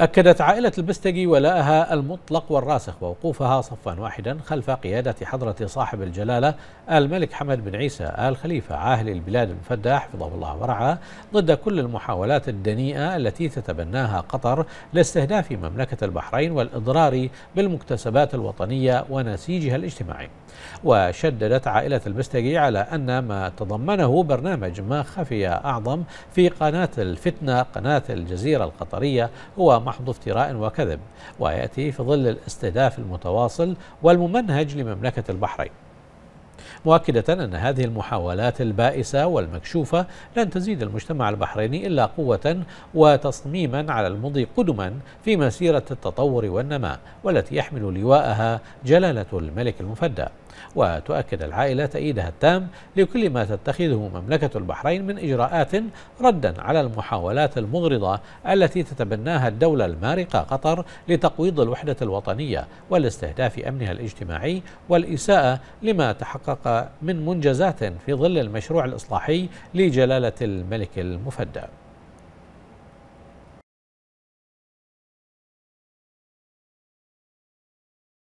أكدت عائلة البستقي ولاءها المطلق والراسخ ووقوفها صفا واحدا خلف قيادة حضرة صاحب الجلالة الملك حمد بن عيسى آل خليفة عاهل البلاد المفدى حفظه الله ورعاه ضد كل المحاولات الدنيئة التي تتبناها قطر لاستهداف مملكة البحرين والإضرار بالمكتسبات الوطنية ونسيجها الاجتماعي وشددت عائلة البستقي على أن ما تضمنه برنامج ما خفي أعظم في قناة الفتنة قناة الجزيرة القطرية هو محض افتراء وكذب ويأتي في ظل الاستهداف المتواصل والممنهج لمملكة البحرين مؤكدة أن هذه المحاولات البائسة والمكشوفة لن تزيد المجتمع البحريني إلا قوة وتصميما على المضي قدما في مسيرة التطور والنماء والتي يحمل لواءها جلالة الملك المفدى وتؤكد العائلة تأييدها التام لكل ما تتخذه مملكة البحرين من إجراءات ردا على المحاولات المغرضة التي تتبناها الدولة المارقة قطر لتقويض الوحدة الوطنية والاستهداف أمنها الاجتماعي والإساءة لما تحقق تلقى من منجزات في ظل المشروع الإصلاحي لجلالة الملك المفدى